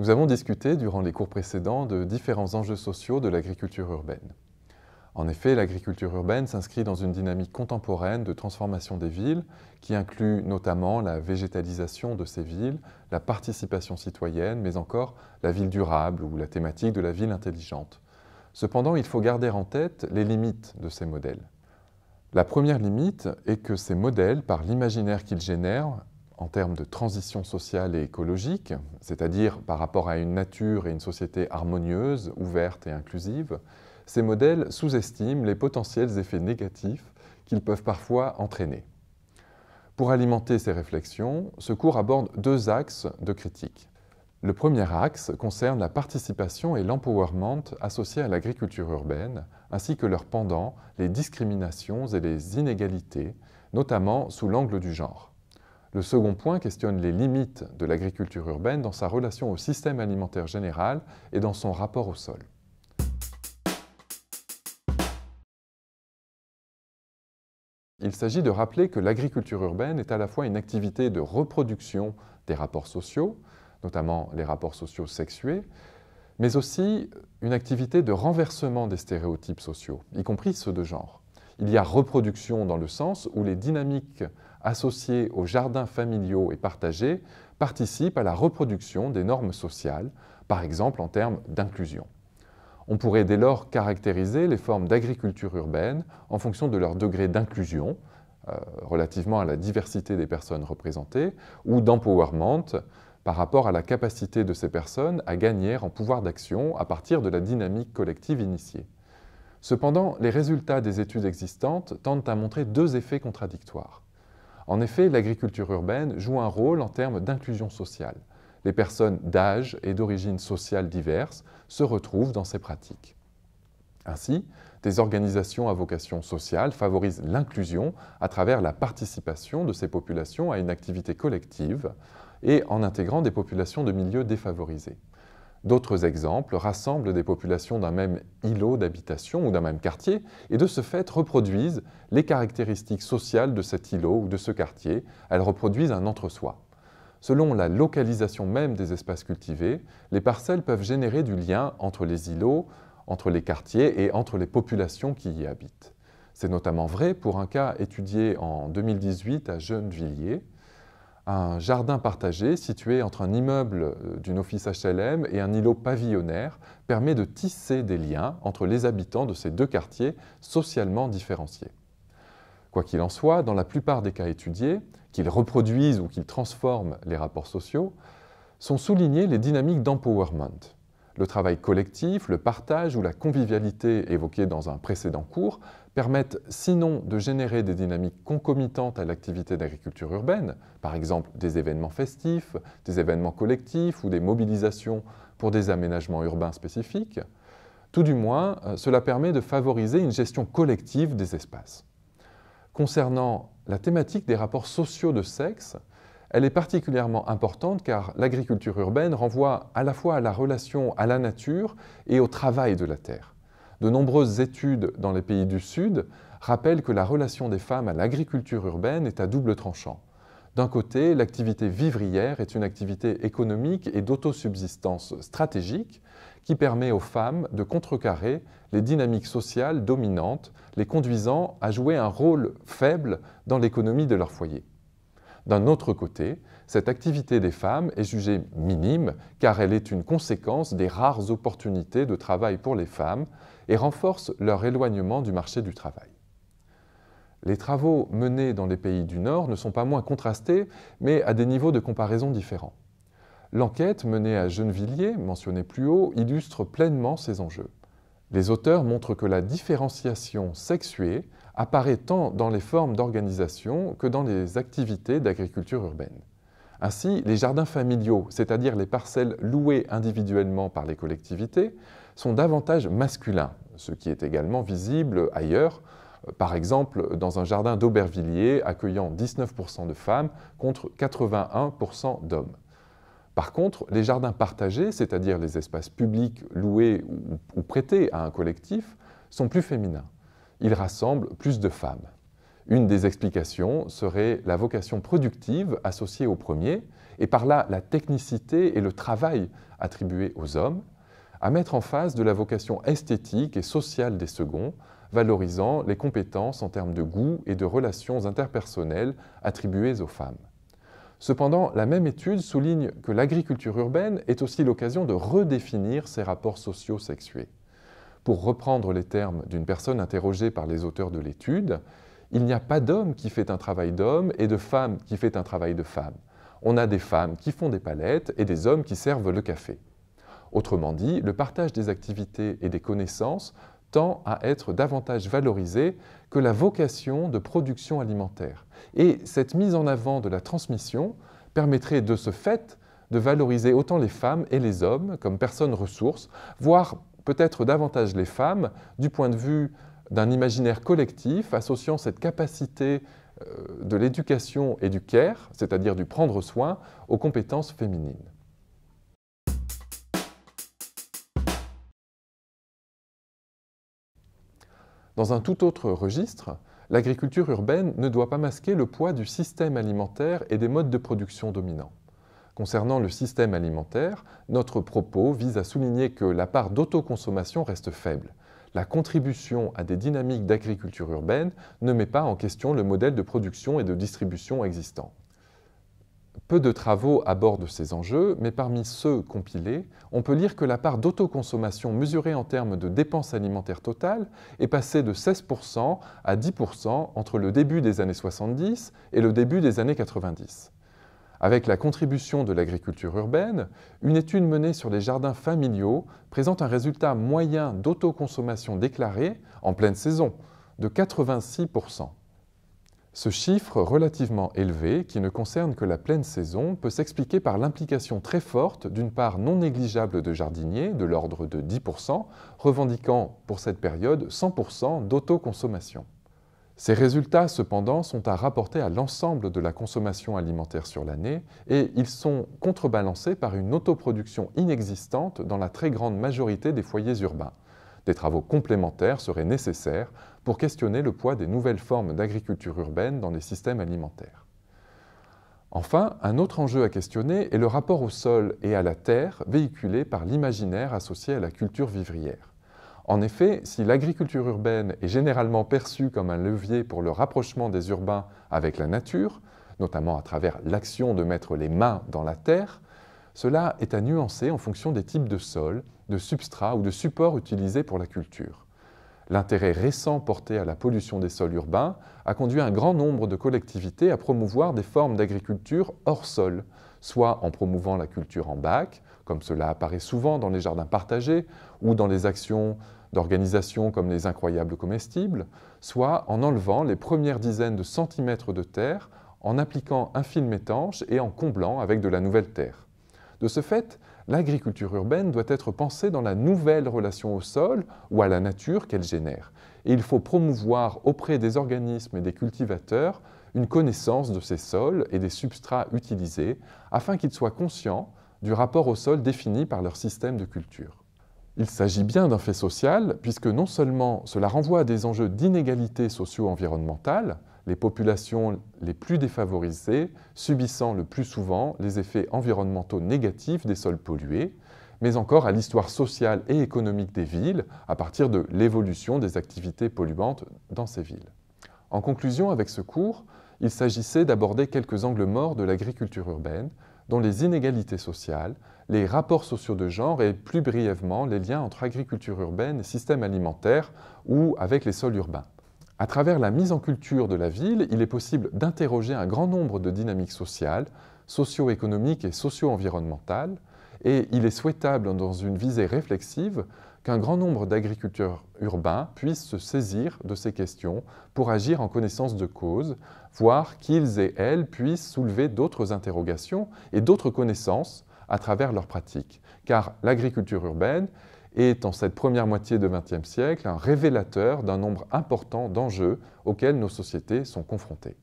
Nous avons discuté durant les cours précédents de différents enjeux sociaux de l'agriculture urbaine. En effet, l'agriculture urbaine s'inscrit dans une dynamique contemporaine de transformation des villes qui inclut notamment la végétalisation de ces villes, la participation citoyenne, mais encore la ville durable ou la thématique de la ville intelligente. Cependant, il faut garder en tête les limites de ces modèles. La première limite est que ces modèles, par l'imaginaire qu'ils génèrent, en termes de transition sociale et écologique, c'est-à-dire par rapport à une nature et une société harmonieuse, ouverte et inclusive, ces modèles sous-estiment les potentiels effets négatifs qu'ils peuvent parfois entraîner. Pour alimenter ces réflexions, ce cours aborde deux axes de critique. Le premier axe concerne la participation et l'empowerment associés à l'agriculture urbaine, ainsi que leurs pendant, les discriminations et les inégalités, notamment sous l'angle du genre. Le second point questionne les limites de l'agriculture urbaine dans sa relation au système alimentaire général et dans son rapport au sol. Il s'agit de rappeler que l'agriculture urbaine est à la fois une activité de reproduction des rapports sociaux, notamment les rapports sociaux sexués, mais aussi une activité de renversement des stéréotypes sociaux, y compris ceux de genre. Il y a reproduction dans le sens où les dynamiques associées aux jardins familiaux et partagés participent à la reproduction des normes sociales, par exemple en termes d'inclusion. On pourrait dès lors caractériser les formes d'agriculture urbaine en fonction de leur degré d'inclusion, euh, relativement à la diversité des personnes représentées, ou d'empowerment, par rapport à la capacité de ces personnes à gagner en pouvoir d'action à partir de la dynamique collective initiée. Cependant, les résultats des études existantes tendent à montrer deux effets contradictoires. En effet, l'agriculture urbaine joue un rôle en termes d'inclusion sociale. Les personnes d'âge et d'origine sociale diverses se retrouvent dans ces pratiques. Ainsi, des organisations à vocation sociale favorisent l'inclusion à travers la participation de ces populations à une activité collective, et en intégrant des populations de milieux défavorisés. D'autres exemples rassemblent des populations d'un même îlot d'habitation ou d'un même quartier et de ce fait reproduisent les caractéristiques sociales de cet îlot ou de ce quartier. Elles reproduisent un entre-soi. Selon la localisation même des espaces cultivés, les parcelles peuvent générer du lien entre les îlots, entre les quartiers et entre les populations qui y habitent. C'est notamment vrai pour un cas étudié en 2018 à Gennevilliers, un jardin partagé situé entre un immeuble euh, d'une office HLM et un îlot pavillonnaire permet de tisser des liens entre les habitants de ces deux quartiers socialement différenciés. Quoi qu'il en soit, dans la plupart des cas étudiés, qu'ils reproduisent ou qu'ils transforment les rapports sociaux, sont soulignées les dynamiques d'empowerment, le travail collectif, le partage ou la convivialité évoqués dans un précédent cours permettent sinon de générer des dynamiques concomitantes à l'activité d'agriculture urbaine, par exemple des événements festifs, des événements collectifs ou des mobilisations pour des aménagements urbains spécifiques, tout du moins euh, cela permet de favoriser une gestion collective des espaces. Concernant la thématique des rapports sociaux de sexe, elle est particulièrement importante car l'agriculture urbaine renvoie à la fois à la relation à la nature et au travail de la terre. De nombreuses études dans les pays du Sud rappellent que la relation des femmes à l'agriculture urbaine est à double tranchant. D'un côté, l'activité vivrière est une activité économique et d'autosubsistance stratégique qui permet aux femmes de contrecarrer les dynamiques sociales dominantes, les conduisant à jouer un rôle faible dans l'économie de leur foyer. D'un autre côté, cette activité des femmes est jugée minime car elle est une conséquence des rares opportunités de travail pour les femmes et renforce leur éloignement du marché du travail. Les travaux menés dans les pays du Nord ne sont pas moins contrastés, mais à des niveaux de comparaison différents. L'enquête menée à Gennevilliers, mentionnée plus haut, illustre pleinement ces enjeux. Les auteurs montrent que la différenciation sexuée apparaît tant dans les formes d'organisation que dans les activités d'agriculture urbaine. Ainsi, les jardins familiaux, c'est-à-dire les parcelles louées individuellement par les collectivités, sont davantage masculins, ce qui est également visible ailleurs, par exemple dans un jardin d'Aubervilliers accueillant 19% de femmes contre 81% d'hommes. Par contre, les jardins partagés, c'est-à-dire les espaces publics loués ou, prêtés à un collectif, sont plus féminins. Ils rassemblent plus de femmes. Une des explications serait la vocation productive associée au premier, et par là la technicité et le travail attribués aux hommes, à mettre en face de la vocation esthétique et sociale des seconds, valorisant les compétences en termes de goût et de relations interpersonnelles attribuées aux femmes. Cependant, la même étude souligne que l'agriculture urbaine est aussi l'occasion de redéfinir ses rapports sociaux sexués. Pour reprendre les termes d'une personne interrogée par les auteurs de l'étude, il n'y a pas d'homme qui fait un travail d'homme et de femme qui fait un travail de femme. On a des femmes qui font des palettes et des hommes qui servent le café. Autrement dit, le partage des activités et des connaissances tend à être davantage valorisée que la vocation de production alimentaire. Et cette mise en avant de la transmission permettrait de ce fait de valoriser autant les femmes et les hommes comme personnes ressources, voire peut-être davantage les femmes du point de vue d'un imaginaire collectif associant cette capacité euh, de l'éducation et du care, c'est-à-dire du prendre soin, aux compétences féminines. Dans un tout autre registre, l'agriculture urbaine ne doit pas masquer le poids du système alimentaire et des modes de production dominants. Concernant le système alimentaire, notre propos vise à souligner que la part d'autoconsommation reste faible. La contribution à des dynamiques d'agriculture urbaine ne met pas en question le modèle de production et de distribution existant. Peu de travaux abordent ces enjeux, mais parmi ceux compilés, on peut lire que la part d'autoconsommation mesurée en termes de dépenses alimentaires totales est passée de 16% à 10% entre le début des années 70 et le début des années 90. Avec la contribution de l'agriculture urbaine, une étude menée sur les jardins familiaux présente un résultat moyen d'autoconsommation déclarée en pleine saison de 86%. Ce chiffre relativement élevé, qui ne concerne que la pleine saison, peut s'expliquer par l'implication très forte d'une part non négligeable de jardiniers, de l'ordre de 10%, revendiquant pour cette période 100% d'autoconsommation. Ces résultats, cependant, sont à rapporter à l'ensemble de la consommation alimentaire sur l'année et ils sont contrebalancés par une autoproduction inexistante dans la très grande majorité des foyers urbains, des travaux complémentaires seraient nécessaires pour questionner le poids des nouvelles formes d'agriculture urbaine dans les systèmes alimentaires. Enfin, un autre enjeu à questionner est le rapport au sol et à la terre véhiculé par l'imaginaire associé à la culture vivrière. En effet, si l'agriculture urbaine est généralement perçue comme un levier pour le rapprochement des urbains avec la nature, notamment à travers l'action de mettre les mains dans la terre, cela est à nuancer en fonction des types de sols de substrat ou de support utilisés pour la culture. L'intérêt récent porté à la pollution des sols urbains a conduit un grand nombre de collectivités à promouvoir des formes d'agriculture hors sol, soit en promouvant la culture en bac, comme cela apparaît souvent dans les jardins partagés ou dans les actions d'organisations comme les incroyables comestibles, soit en enlevant les premières dizaines de centimètres de terre en appliquant un film étanche et en comblant avec de la nouvelle terre. De ce fait, l'agriculture urbaine doit être pensée dans la nouvelle relation au sol ou à la nature qu'elle génère. Et il faut promouvoir auprès des organismes et des cultivateurs une connaissance de ces sols et des substrats utilisés afin qu'ils soient conscients du rapport au sol défini par leur système de culture. Il s'agit bien d'un fait social puisque non seulement cela renvoie à des enjeux d'inégalité socio-environnementales, les populations les plus défavorisées subissant le plus souvent les effets environnementaux négatifs des sols pollués, mais encore à l'histoire sociale et économique des villes à partir de l'évolution des activités polluantes dans ces villes. En conclusion, avec ce cours, il s'agissait d'aborder quelques angles morts de l'agriculture urbaine, dont les inégalités sociales, les rapports sociaux de genre et plus brièvement les liens entre agriculture urbaine et système alimentaire ou avec les sols urbains. À travers la mise en culture de la ville, il est possible d'interroger un grand nombre de dynamiques sociales, socio-économiques et socio-environnementales, et il est souhaitable, dans une visée réflexive, qu'un grand nombre d'agriculteurs urbains puissent se saisir de ces questions pour agir en connaissance de cause, voire qu'ils et elles puissent soulever d'autres interrogations et d'autres connaissances à travers leurs pratiques. Car l'agriculture urbaine, est en cette première moitié du XXe siècle un révélateur d'un nombre important d'enjeux auxquels nos sociétés sont confrontées.